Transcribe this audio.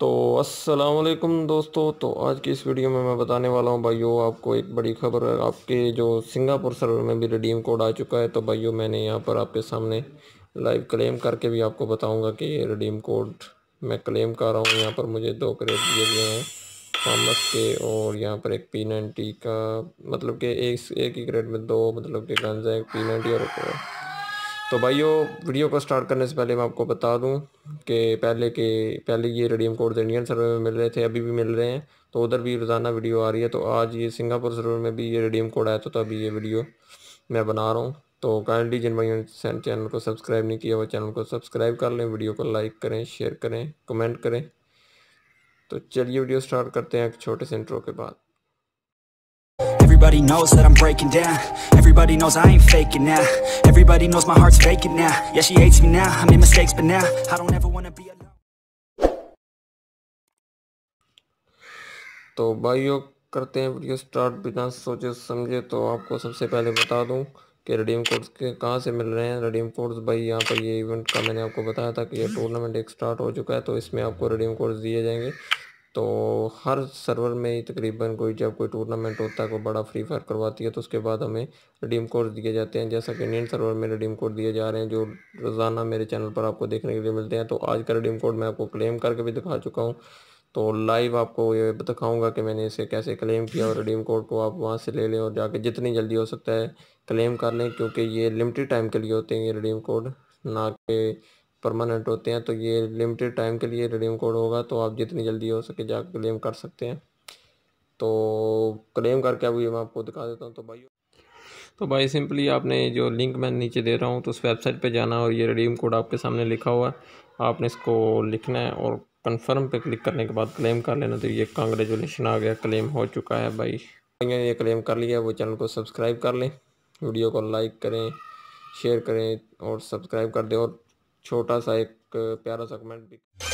तो अस्सलाम वालेकुम दोस्तों तो आज की इस वीडियो में मैं बताने वाला हूँ भाइयों आपको एक बड़ी खबर है आपके जो सिंगापुर सर्वर में भी रिडीम कोड आ चुका है तो भाइयों मैंने यहाँ पर आपके सामने लाइव क्लेम करके भी आपको बताऊँगा कि रिडीम कोड मैं क्लेम कर रहा हूँ यहाँ पर मुझे दो क्रेड दिए गए हैं फार्मस के और यहाँ पर एक पी नाइन्टी का मतलब कि एक एक ही क्रेट में दो मतलब कि गन्स है एक पी नाइन्टी और तो भाइयों वीडियो को स्टार्ट करने से पहले मैं आपको बता दूं कि पहले के पहले ये रेडियम कोड इंडियन सर्वे में मिल रहे थे अभी भी मिल रहे हैं तो उधर भी रोज़ाना वीडियो आ रही है तो आज ये सिंगापुर सर्वर में भी ये रेडियम कोड आया था तो अभी ये वीडियो मैं बना रहा हूँ तो काइंडली जिन भाइयों ने चैनल को सब्सक्राइब नहीं किया वो चैनल को सब्सक्राइब कर लें वीडियो को लाइक करें शेयर करें कमेंट करें तो चलिए वीडियो स्टार्ट करते हैं एक छोटे से इंट्रो के बाद Everybody knows that I'm breaking down Everybody knows I ain't faking now Everybody knows my heart's faking now Yeah, she hates me now, I made mistakes, but now I don't ever wanna be alone तो भाइयों करते हैं video start बिना सोचे समझे तो आपको सबसे पहले बता दूं कि रिडीम कोड्स के कहां से मिल रहे हैं रिडीम कोड्स भाई यहां पर ये इवेंट का मैंने आपको बताया था कि ये टूर्नामेंट एक स्टार्ट हो चुका है तो इसमें आपको रिडीम कोड्स दिए जाएंगे तो हर सर्वर में ही तकरीबन कोई जब कोई टूर्नामेंट होता है कोई बड़ा फ्री फायर करवाती है तो उसके बाद हमें रिडीम कोड दिए जाते हैं जैसा कि इंडियन सर्वर में रिडीम कोड दिए जा रहे हैं जो रोज़ाना मेरे चैनल पर आपको देखने के लिए मिलते हैं तो आज का रिडीम कोड मैं आपको क्लेम करके भी दिखा चुका हूँ तो लाइव आपको ये दिखाऊंगा कि मैंने इसे कैसे क्लेम किया और रिडीम कोड को आप वहाँ से ले लें और जाके जितनी जल्दी हो सकता है क्लेम कर लें क्योंकि ये लिमिटेड टाइम के लिए होते हैं ये रिडीम कोड ना कि परमानेंट होते हैं तो ये लिमिटेड टाइम के लिए रिडीम कोड होगा तो आप जितनी जल्दी हो सके जा क्लेम कर सकते हैं तो क्लेम करके अभी मैं आपको दिखा देता हूँ तो भाई तो भाई सिंपली आपने जो लिंक मैं नीचे दे रहा हूँ तो उस वेबसाइट पे जाना और ये रिडीम कोड आपके सामने लिखा हुआ है आपने इसको लिखना है और कंफर्म पे क्लिक करने के बाद क्लेम कर लेना तो ये कांग्रेचुलेशन आ गया क्लेम हो चुका है भाई ये क्लेम कर लिया वो चैनल को सब्सक्राइब कर लें वीडियो को लाइक करें शेयर करें और सब्सक्राइब कर दें और छोटा सा एक प्यारा सा कमेंट भी